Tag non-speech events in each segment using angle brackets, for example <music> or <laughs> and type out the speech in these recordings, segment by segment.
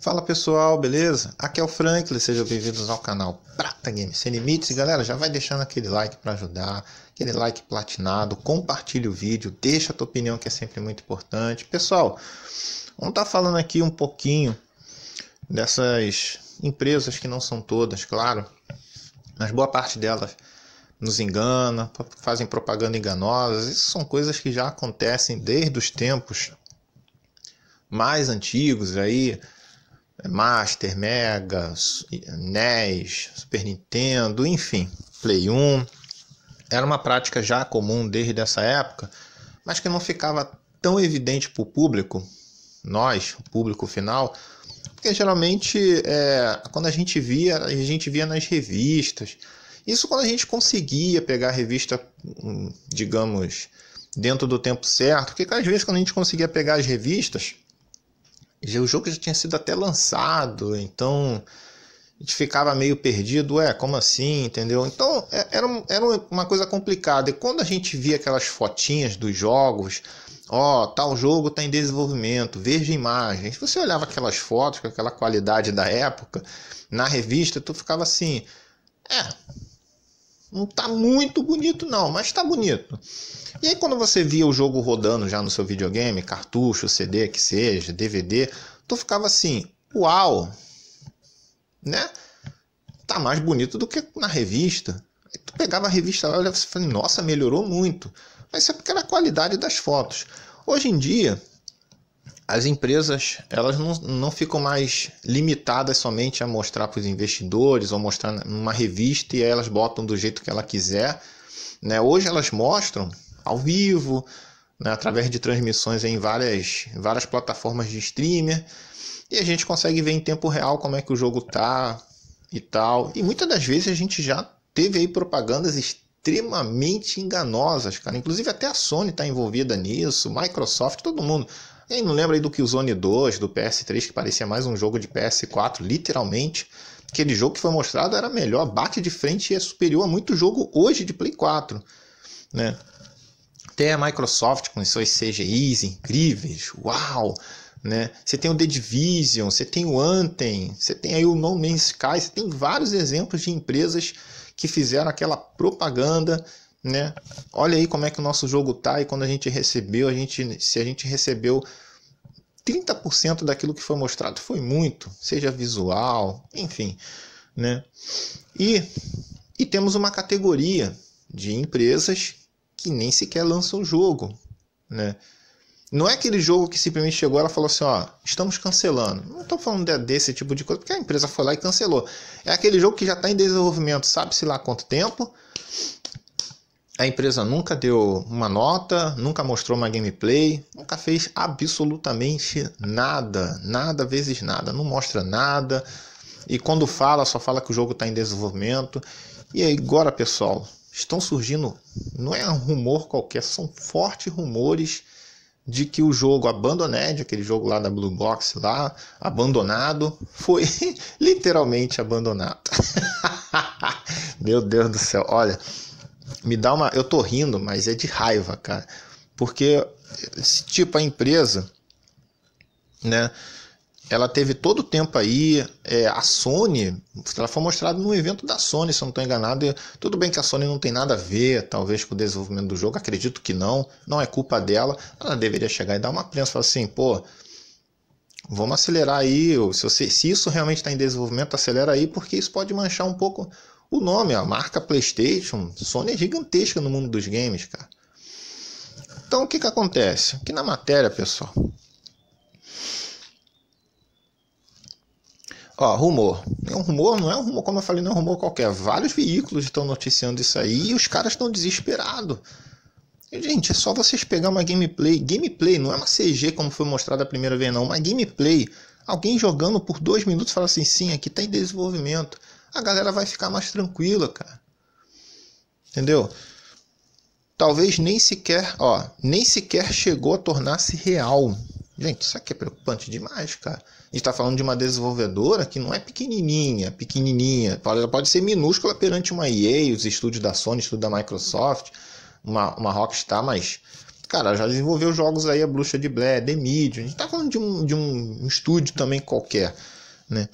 Fala pessoal, beleza? Aqui é o Franklin, sejam bem-vindos ao canal Prata Games Sem Limites. E galera, já vai deixando aquele like para ajudar, aquele like platinado, compartilha o vídeo, deixa a tua opinião que é sempre muito importante. Pessoal, vamos estar tá falando aqui um pouquinho dessas empresas que não são todas, claro, mas boa parte delas nos engana, fazem propaganda enganosa. Isso são coisas que já acontecem desde os tempos mais antigos aí, é, Master, Mega, NES, Super Nintendo, enfim, Play 1. Era uma prática já comum desde essa época, mas que não ficava tão evidente para o público, nós, o público final, porque geralmente é, quando a gente via, a gente via nas revistas. Isso quando a gente conseguia pegar a revista, hum, digamos, dentro do tempo certo, porque às vezes quando a gente conseguia pegar as revistas, o jogo já tinha sido até lançado, então a gente ficava meio perdido, ué, como assim, entendeu? Então é, era, era uma coisa complicada. E quando a gente via aquelas fotinhas dos jogos, ó, oh, tal jogo está em desenvolvimento, veja imagens. Você olhava aquelas fotos com aquela qualidade da época na revista, tu ficava assim, é, não tá muito bonito não, mas tá bonito. E aí quando você via o jogo rodando já no seu videogame, cartucho, CD, que seja, DVD, tu ficava assim, uau, né? Tá mais bonito do que na revista. Aí tu pegava a revista lá e você falava, nossa, melhorou muito. Mas isso é porque era a qualidade das fotos. Hoje em dia, as empresas elas não, não ficam mais limitadas somente a mostrar para os investidores ou mostrar numa revista e elas botam do jeito que ela quiser. Né? Hoje elas mostram ao vivo, né? através de transmissões em várias, várias plataformas de streamer e a gente consegue ver em tempo real como é que o jogo tá e tal. E muitas das vezes a gente já teve aí propagandas extremamente enganosas, cara. Inclusive até a Sony está envolvida nisso, Microsoft, todo mundo. Quem não lembra aí do Killzone 2, do PS3, que parecia mais um jogo de PS4, literalmente. Aquele jogo que foi mostrado era melhor, bate de frente e é superior a muito jogo hoje de Play 4. Né? Até a Microsoft com suas CGIs incríveis, uau! Né? Você tem o The Division, você tem o Anthem, você tem aí o No Man's Sky, você tem vários exemplos de empresas que fizeram aquela propaganda né? Olha aí como é que o nosso jogo tá e quando a gente recebeu, a gente se a gente recebeu 30% daquilo que foi mostrado, foi muito, seja visual, enfim, né? E e temos uma categoria de empresas que nem sequer lançam o jogo, né? Não é aquele jogo que simplesmente chegou e falou assim, ó, estamos cancelando. Não estou falando desse tipo de coisa, porque a empresa foi lá e cancelou. É aquele jogo que já está em desenvolvimento, sabe-se lá quanto tempo, a empresa nunca deu uma nota, nunca mostrou uma gameplay, nunca fez absolutamente nada, nada vezes nada, não mostra nada. E quando fala, só fala que o jogo está em desenvolvimento. E agora, pessoal, estão surgindo, não é um rumor qualquer, são fortes rumores de que o jogo Abandoned, né, aquele jogo lá da Blue Box lá, abandonado, foi <laughs> literalmente abandonado. <laughs> Meu Deus do céu, olha, me dá uma. Eu tô rindo, mas é de raiva, cara. Porque, esse tipo, a empresa, né? Ela teve todo o tempo aí. É, a Sony, ela foi mostrada num evento da Sony, se eu não estou enganado. E, tudo bem que a Sony não tem nada a ver, talvez, com o desenvolvimento do jogo, acredito que não. Não é culpa dela. Ela deveria chegar e dar uma prensa falar assim, pô, vamos acelerar aí. Se, você, se isso realmente está em desenvolvimento, acelera aí, porque isso pode manchar um pouco o nome, a marca PlayStation, Sony é gigantesca no mundo dos games, cara. Então o que que acontece? Que na matéria, pessoal. Ó, rumor. É um rumor, não é um rumor, como eu falei, não é um rumor qualquer. Vários veículos estão noticiando isso aí e os caras estão desesperados. Gente, é só vocês pegar uma gameplay. Gameplay não é uma CG como foi mostrada a primeira vez, não. Uma gameplay. Alguém jogando por dois minutos fala assim: sim, aqui está em desenvolvimento a galera vai ficar mais tranquila, cara. Entendeu? Talvez nem sequer, ó, nem sequer chegou a tornar-se real. Gente, isso aqui é preocupante demais, cara. A gente tá falando de uma desenvolvedora que não é pequenininha, pequenininha. Ela pode ser minúscula perante uma EA, os estúdios da Sony, estúdio da Microsoft, uma, uma Rockstar, mas... Cara, já desenvolveu jogos aí, a Bruxa de Blair, The Medium. A gente tá falando de um, de um estúdio também qualquer, né?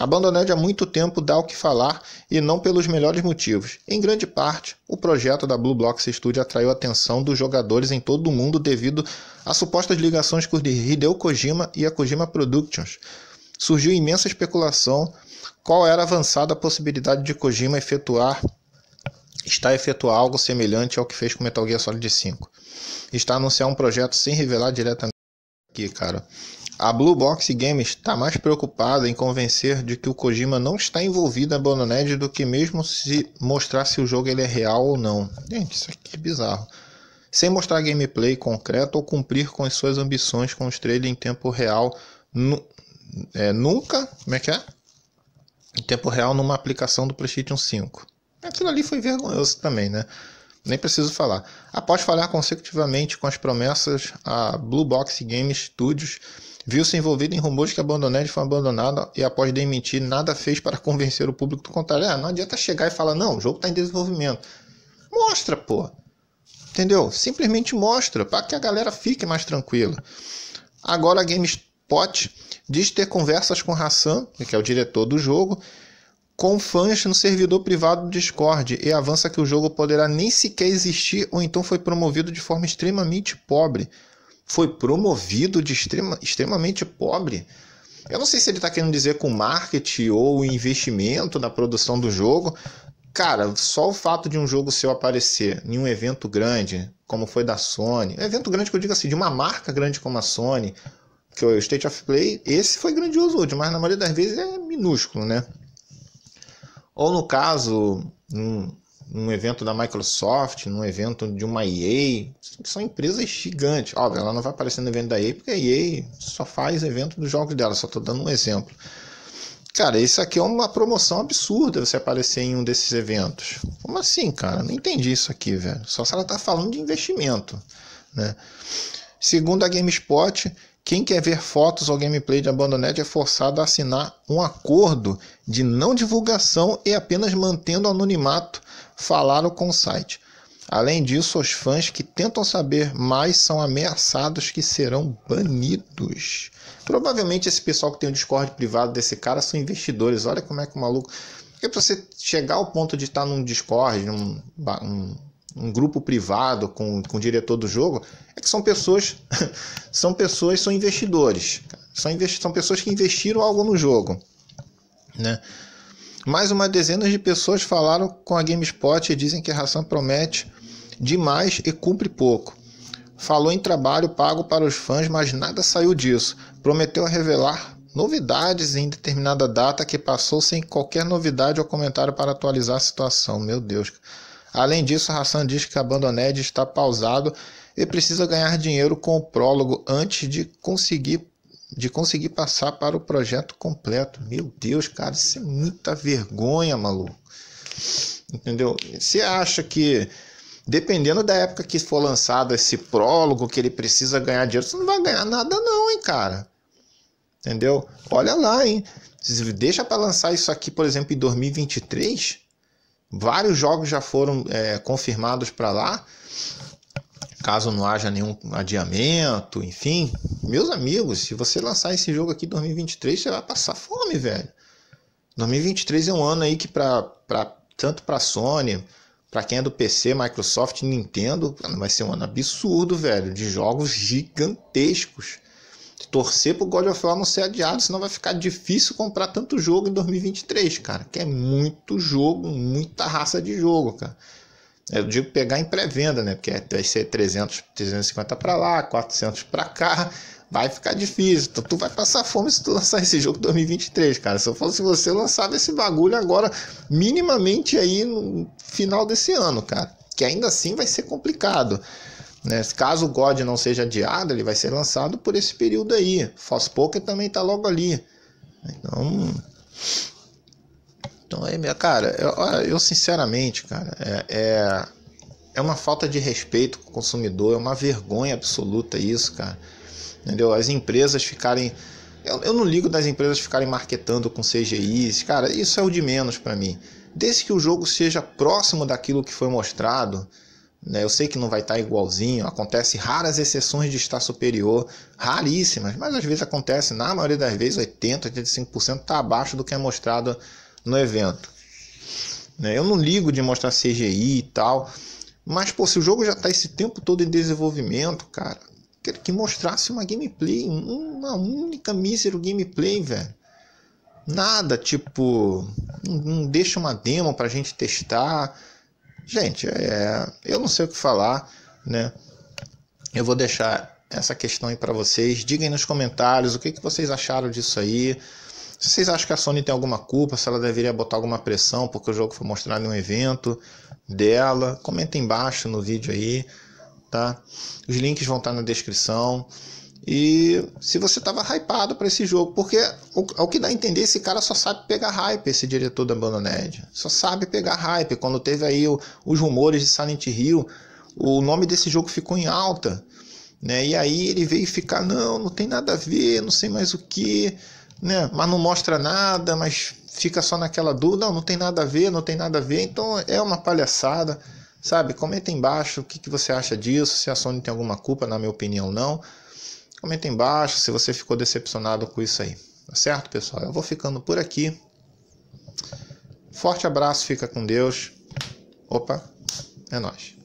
A há muito tempo dá o que falar e não pelos melhores motivos. Em grande parte, o projeto da Blue Blocks Studio atraiu a atenção dos jogadores em todo o mundo devido a supostas ligações com Hideo Kojima e a Kojima Productions. Surgiu imensa especulação qual era avançada a possibilidade de Kojima efetuar está a efetuar algo semelhante ao que fez com Metal Gear Solid 5. Está a anunciar um projeto sem revelar diretamente aqui, cara. A Blue Box Games está mais preocupada em convencer de que o Kojima não está envolvido na Bononed do que mesmo se mostrar se o jogo ele é real ou não. Gente, isso aqui é bizarro. Sem mostrar gameplay concreto ou cumprir com as suas ambições com os trailers em tempo real, nu é, nunca, como é que é? Em tempo real numa aplicação do PlayStation 5. Aquilo ali foi vergonhoso também, né? nem preciso falar. Após falhar consecutivamente com as promessas, a Blue Box Games Studios Viu-se envolvido em rumores que a Bandonelli foi abandonada e, após demitir, nada fez para convencer o público do contrário. Ah, não adianta chegar e falar, não, o jogo está em desenvolvimento. Mostra, pô. Entendeu? Simplesmente mostra, para que a galera fique mais tranquila. Agora a GameSpot diz ter conversas com Hassan, que é o diretor do jogo, com fãs no servidor privado do Discord e avança que o jogo poderá nem sequer existir ou então foi promovido de forma extremamente pobre foi promovido de extrema, extremamente pobre. Eu não sei se ele está querendo dizer com marketing ou investimento na produção do jogo. Cara, só o fato de um jogo seu aparecer em um evento grande, como foi da Sony, um evento grande que eu digo assim, de uma marca grande como a Sony, que é o State of Play, esse foi grandioso, hoje, mas na maioria das vezes é minúsculo, né? Ou no caso, um, num evento da Microsoft, num evento de uma EA, são empresas gigantes. Óbvio, ela não vai aparecer no evento da EA, porque a EA só faz evento dos jogos dela, só estou dando um exemplo. Cara, isso aqui é uma promoção absurda você aparecer em um desses eventos. Como assim, cara? Não entendi isso aqui, velho. Só se ela está falando de investimento, né? Segundo a GameSpot, quem quer ver fotos ou gameplay de Abandoned é forçado a assinar um acordo de não divulgação e apenas mantendo o anonimato, falaram com o site. Além disso, os fãs que tentam saber mais são ameaçados que serão banidos. Provavelmente esse pessoal que tem o Discord privado desse cara são investidores. Olha como é que o maluco. Porque é pra você chegar ao ponto de estar num Discord, num um um grupo privado com, com o diretor do jogo, é que são pessoas, <laughs> são pessoas, são investidores. São, investi são pessoas que investiram algo no jogo. Né? Mais uma dezena de pessoas falaram com a GameSpot e dizem que a ração promete demais e cumpre pouco. Falou em trabalho pago para os fãs, mas nada saiu disso. Prometeu revelar novidades em determinada data que passou sem qualquer novidade ou comentário para atualizar a situação. Meu Deus. Além disso, Hassan diz que a Abandoned está pausado e precisa ganhar dinheiro com o prólogo antes de conseguir de conseguir passar para o projeto completo. Meu Deus, cara, isso é muita vergonha, maluco. Entendeu? Você acha que dependendo da época que for lançado esse prólogo que ele precisa ganhar dinheiro, você não vai ganhar nada não, hein, cara. Entendeu? Olha lá, hein. Deixa para lançar isso aqui, por exemplo, em 2023, Vários jogos já foram é, confirmados para lá, caso não haja nenhum adiamento, enfim. Meus amigos, se você lançar esse jogo aqui em 2023, você vai passar fome, velho. 2023 é um ano aí que pra, pra, tanto para Sony, para quem é do PC, Microsoft, Nintendo, vai ser um ano absurdo, velho, de jogos gigantescos torcer pro God of War não ser adiado, senão vai ficar difícil comprar tanto jogo em 2023, cara. Que é muito jogo, muita raça de jogo, cara. Eu digo pegar em pré-venda, né? Porque vai ser 300, 350 para lá, 400 para cá. Vai ficar difícil. Então, tu vai passar fome se tu lançar esse jogo em 2023, cara. Se eu fosse você, lançava esse bagulho agora, minimamente aí no final desse ano, cara. Que ainda assim vai ser complicado. Né? Caso o God não seja adiado, ele vai ser lançado por esse período aí. Fast Poker também está logo ali. Então, então aí é, minha cara. Eu, eu sinceramente, cara, é, é, é uma falta de respeito com o consumidor, é uma vergonha absoluta isso, cara. Entendeu? As empresas ficarem eu, eu, não ligo das empresas ficarem marketando com CGIs, cara, isso é o de menos para mim. Desde que o jogo seja próximo daquilo que foi mostrado, né? Eu sei que não vai estar igualzinho, acontece raras exceções de estar superior, raríssimas, mas às vezes acontece, na maioria das vezes, 80%, 85% está abaixo do que é mostrado no evento. Né? Eu não ligo de mostrar CGI e tal, mas pô, se o jogo já está esse tempo todo em desenvolvimento, cara, quero que mostrasse uma gameplay, uma única mísero gameplay, velho. Nada, tipo, não deixa uma demo para a gente testar Gente, é, eu não sei o que falar, né? Eu vou deixar essa questão aí para vocês. Digam nos comentários o que, que vocês acharam disso aí. Se vocês acham que a Sony tem alguma culpa, se ela deveria botar alguma pressão porque o jogo foi mostrado em um evento dela, comenta embaixo no vídeo aí, tá? Os links vão estar na descrição. E se você estava hypado para esse jogo, porque ao que dá a entender, esse cara só sabe pegar hype, esse diretor da Banda Nerd. Só sabe pegar hype. Quando teve aí o, os rumores de Silent Hill, o nome desse jogo ficou em alta. Né? E aí ele veio ficar, não, não tem nada a ver, não sei mais o que, né? Mas não mostra nada, mas fica só naquela dúvida, não, não tem nada a ver, não tem nada a ver. Então é uma palhaçada, sabe? Comenta embaixo o que, que você acha disso, se a Sony tem alguma culpa, na minha opinião não. Comenta embaixo se você ficou decepcionado com isso aí. Tá certo, pessoal? Eu vou ficando por aqui. Forte abraço, fica com Deus. Opa, é nós.